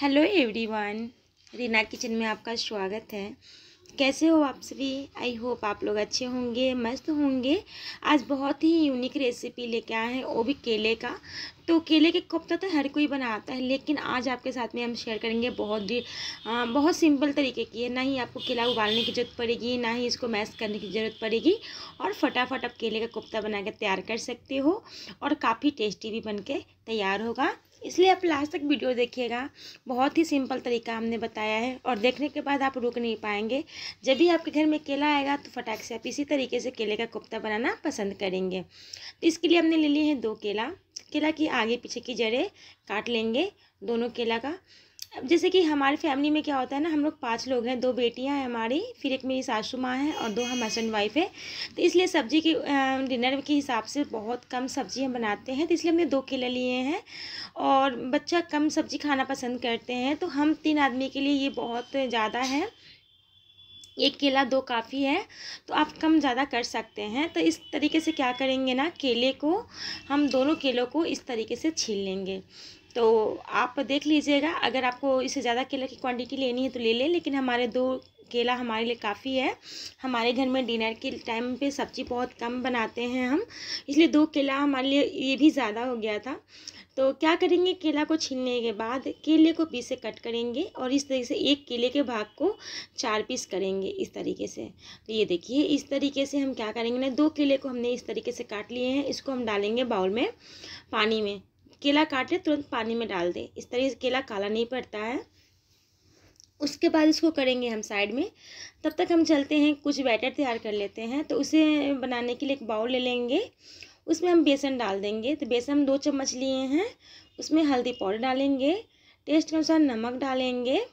hello everyone Reena kitchen में आपका स्वागत है कैसे हो आप सभी आई होप आप लोग अच्छे होंगे मस्त होंगे आज बहुत ही यूनिक रेसिपी लेके आए हैं वो भी केले का तो केले के कोफ्ता तो, तो हर कोई बनाता है लेकिन आज आपके साथ में हम शेयर करेंगे बहुत ही बहुत सिंपल तरीके की है ना ही आपको केला उबालने की ज़रूरत पड़ेगी ना ही इसको मैश करने की ज़रूरत पड़ेगी और फटाफट आप केले का कोफ्ता बना कर तैयार कर सकते हो और काफ़ी टेस्टी भी बन के तैयार होगा इसलिए आप लास्ट तक वीडियो देखिएगा बहुत ही सिंपल तरीका हमने बताया है और देखने के बाद आप रुक नहीं पाएंगे जब भी आपके घर में केला आएगा तो फटाक से आप इसी तरीके से केले का कोफ्ता बनाना पसंद करेंगे तो इसके लिए हमने ले लिए हैं दो केला केला की आगे पीछे की जड़ें काट लेंगे दोनों केला का जैसे कि हमारे फैमिली में क्या होता है ना हम लोग पाँच लोग हैं दो बेटियां हैं हमारी फिर एक मेरी सासू माँ है और दो हम हस्बैंड वाइफ है तो इसलिए सब्जी की डिनर के हिसाब से बहुत कम सब्जी हम बनाते हैं तो इसलिए हमने दो केले लिए हैं और बच्चा कम सब्जी खाना पसंद करते हैं तो हम तीन आदमी के लिए ये बहुत ज़्यादा है एक केला दो काफ़ी है तो आप कम ज़्यादा कर सकते हैं तो इस तरीके से क्या करेंगे ना केले को हम दोनों केलों को इस तरीके से छील लेंगे तो आप देख लीजिएगा अगर आपको इससे ज़्यादा केला की क्वांटिटी लेनी है तो ले लें लेकिन हमारे दो केला हमारे लिए काफ़ी है हमारे घर में डिनर के टाइम पे सब्ज़ी बहुत कम बनाते हैं हम इसलिए दो केला हमारे लिए ये भी ज़्यादा हो गया था तो क्या करेंगे केला को छीनने के बाद केले को पीस से कट करेंगे और इस तरीके से एक केले के भाग को चार पीस करेंगे इस तरीके से तो ये देखिए इस तरीके से हम क्या करेंगे ना दो केले को हमने इस तरीके से काट लिए हैं इसको हम डालेंगे बाउल में पानी में केला काट काटे तुरंत पानी में डाल दें इस तरह से केला काला नहीं पड़ता है उसके बाद इसको करेंगे हम साइड में तब तक हम चलते हैं कुछ बैटर तैयार कर लेते हैं तो उसे बनाने के लिए एक बाउल ले लेंगे उसमें हम बेसन डाल देंगे तो बेसन हम दो चम्मच लिए हैं उसमें हल्दी पाउडर डालेंगे टेस्ट के अनुसार नमक डालेंगे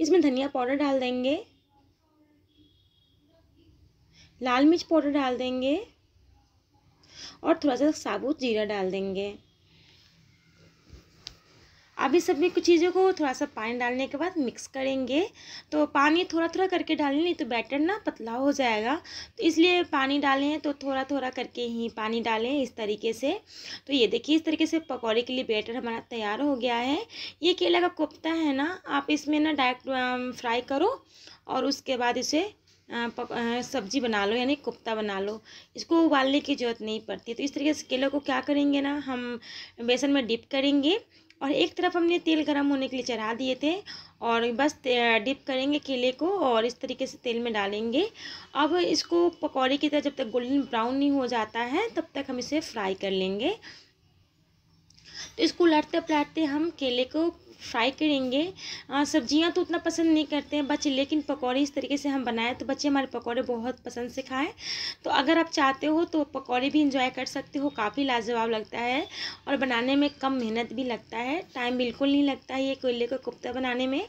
इसमें धनिया पाउडर डाल देंगे लाल मिर्च पाउडर डाल देंगे और थोड़ा सा साबुत जीरा डाल देंगे अभी सभी कुछ चीज़ों को थोड़ा सा पानी डालने के बाद मिक्स करेंगे तो पानी थोड़ा थोड़ा करके डालें नहीं तो बैटर ना पतला हो जाएगा तो इसलिए पानी डालें तो थोड़ा थोड़ा करके ही पानी डालें इस तरीके से तो ये देखिए इस तरीके से पकौड़े के लिए बैटर हमारा तैयार हो गया है ये केला का कोफ्ता है ना आप इसमें ना डायरेक्ट फ्राई करो और उसके बाद इसे सब्जी बना लो यानी कोफ्ता बना लो इसको उबालने की ज़रूरत नहीं पड़ती तो इस तरीके से केले को क्या करेंगे ना हम बेसन में डिप करेंगे और एक तरफ हमने तेल गरम होने के लिए चढ़ा दिए थे और बस डिप करेंगे केले को और इस तरीके से तेल में डालेंगे अब इसको पकौड़े की तरह जब तक गोल्डन ब्राउन नहीं हो जाता है तब तक हम इसे फ्राई कर लेंगे तो इसको उलटते पलटते हम केले को फ्राई करेंगे सब्जियां तो उतना पसंद नहीं करते हैं बच्चे लेकिन पकौड़े इस तरीके से हम बनाए तो बच्चे हमारे पकौड़े बहुत पसंद से खाएँ तो अगर आप चाहते हो तो पकौड़े भी इंजॉय कर सकते हो काफ़ी लाजवाब लगता है और बनाने में कम मेहनत भी लगता है टाइम बिल्कुल नहीं लगता है ये कोयले का को कोफ्ता बनाने में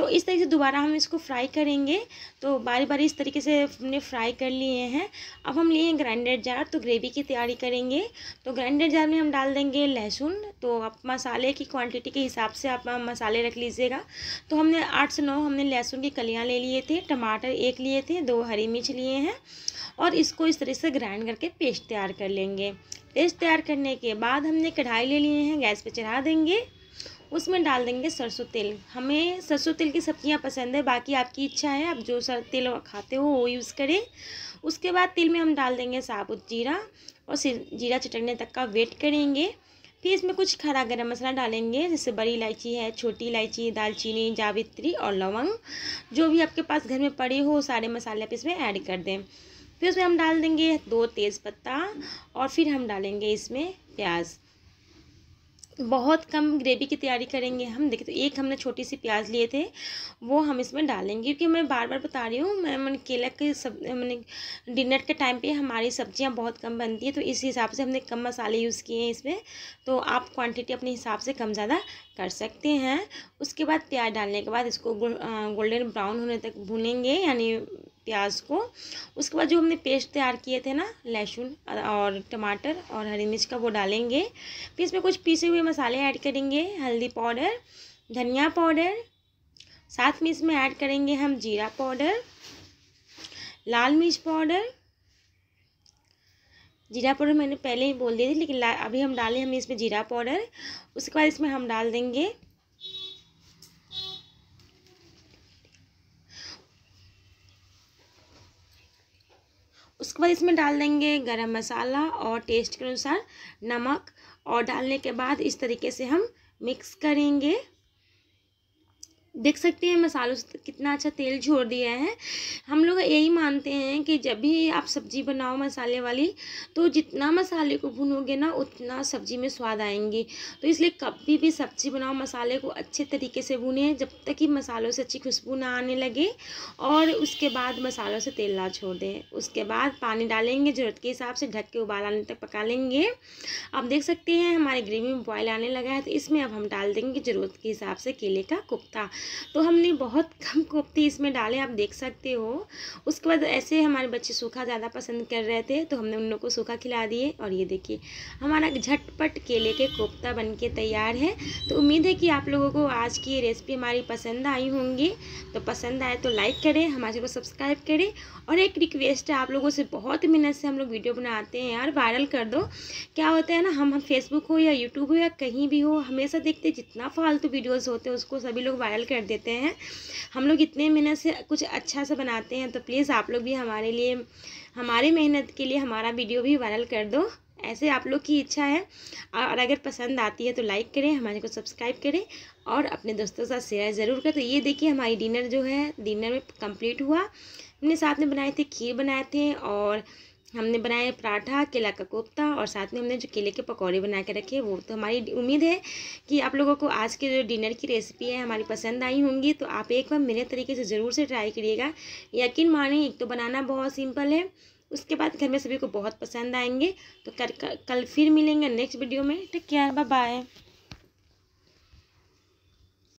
तो इस तरीके से दोबारा हम इसको फ्राई करेंगे तो बारी बारी इस तरीके से हमने फ्राई कर लिए हैं अब हम लिए हैं ग्राइंडर जार तो ग्रेवी की तैयारी करेंगे तो ग्राइंडर जार में हम डाल देंगे लहसुन तो आप मसाले की क्वांटिटी के हिसाब से आप मसाले रख लीजिएगा तो हमने आठ से नौ हमने लहसुन की कलियाँ ले लिए थे टमाटर एक लिए थे दो हरी मिर्च लिए हैं और इसको इस तरह से ग्राइंड करके पेस्ट तैयार कर लेंगे पेस्ट तैयार करने के बाद हमने कढ़ाई ले लिए हैं गैस पर चढ़ा देंगे उसमें डाल देंगे सरसों तेल हमें सरसों तेल की सब्ज़ियाँ पसंद है बाकी आपकी इच्छा है आप जो सर तेल खाते हो वो यूज़ करें उसके बाद तेल में हम डाल देंगे साबुत जीरा और जीरा चटकने तक का वेट करेंगे फिर इसमें कुछ खरा गरम मसाला डालेंगे जैसे बड़ी इलायची है छोटी इलायची दालचीनी जावित्री और लवंग जो भी आपके पास घर में पड़े हो सारे मसाले आप इसमें ऐड कर दें फिर उसमें हम डाल देंगे दो तेज़पत्ता और फिर हम डालेंगे इसमें प्याज़ बहुत कम ग्रेवी की तैयारी करेंगे हम देखिए तो एक हमने छोटी सी प्याज लिए थे वो हम इसमें डालेंगे क्योंकि मैं बार बार बता रही हूँ मैं मैंने केला के सब मैंने डिनर के टाइम पे हमारी सब्जियाँ बहुत कम बनती है तो इस हिसाब से हमने कम मसाले यूज़ किए हैं इसमें तो आप क्वांटिटी अपने हिसाब से कम ज़्यादा कर सकते हैं उसके बाद प्याज डालने के बाद इसको गोल्डन ब्राउन होने तक भूनेंगे यानी प्याज को उसके बाद जो हमने पेस्ट तैयार किए थे ना लहसुन और टमाटर और हरी मिर्च का वो डालेंगे फिर इसमें कुछ पीसे हुए मसाले ऐड करेंगे हल्दी पाउडर धनिया पाउडर साथ में इसमें ऐड करेंगे हम जीरा पाउडर लाल मिर्च पाउडर जीरा पाउडर मैंने पहले ही बोल दिया थी लेकिन अभी हम डालें हमें इसमें जीरा पाउडर उसके बाद इसमें हम डाल देंगे उसके बाद इसमें डाल देंगे गरम मसाला और टेस्ट के अनुसार नमक और डालने के बाद इस तरीके से हम मिक्स करेंगे देख सकते हैं मसालों से कितना अच्छा तेल छोड़ दिया है हम लोग यही मानते हैं कि जब भी आप सब्ज़ी बनाओ मसाले वाली तो जितना मसाले को भूनोगे ना उतना सब्ज़ी में स्वाद आएंगी तो इसलिए कभी भी सब्ज़ी बनाओ मसाले को अच्छे तरीके से भुने जब तक कि मसालों से अच्छी खुशबू ना आने लगे और उसके बाद मसालों से तेल ना छोड़ दें उसके बाद पानी डालेंगे ज़रूरत के हिसाब से ढक के उबाल आने तक पका लेंगे आप देख सकते हैं हमारे ग्रेवी में बॉयल आने लगा है तो इसमें अब हम डाल देंगे ज़रूरत के हिसाब से केले का कुफ्ता तो हमने बहुत कम कोफ्ते इसमें डाले आप देख सकते हो उसके बाद ऐसे हमारे बच्चे सूखा ज़्यादा पसंद कर रहे थे तो हमने उन लोग को सूखा खिला दिए और ये देखिए हमारा झटपट केले के कोफ्ता बन के तैयार है तो उम्मीद है कि आप लोगों को आज की रेसिपी हमारी पसंद आई होंगी तो पसंद आए तो लाइक करें हमारे को सब्सक्राइब करें और एक रिक्वेस्ट है आप लोगों से बहुत मेहनत से हम लोग वीडियो बनाते हैं यार वायरल कर दो क्या होता है ना हम हम फेसबुक हो या यूट्यूब हो या कहीं भी हो हमेशा देखते जितना फालतू वीडियोज़ होते हैं उसको सभी लोग वायरल कर कर देते हैं हम लोग इतने मेहनत से कुछ अच्छा सा बनाते हैं तो प्लीज़ आप लोग भी हमारे लिए हमारे मेहनत के लिए हमारा वीडियो भी वायरल कर दो ऐसे आप लोग की इच्छा है और अगर पसंद आती है तो लाइक करें हमारे को सब्सक्राइब करें और अपने दोस्तों के साथ शेयर ज़रूर करें तो ये देखिए हमारी डिनर जो है डिनर में कंप्लीट हुआ हमने साथ में बनाए थे खीर बनाए थे और हमने बनाया पराठा केला का कोफ्ता और साथ में हमने जो केले के पकौड़े बना के रखे वो तो हमारी उम्मीद है कि आप लोगों को आज के जो डिनर की रेसिपी है हमारी पसंद आई होंगी तो आप एक बार मेरे तरीके से ज़रूर से ट्राई करिएगा यकीन माने एक तो बनाना बहुत सिंपल है उसके बाद घर में सभी को बहुत पसंद आएंगे तो कर, कर, कल फिर मिलेंगे नेक्स्ट वीडियो में टेक केयर बाय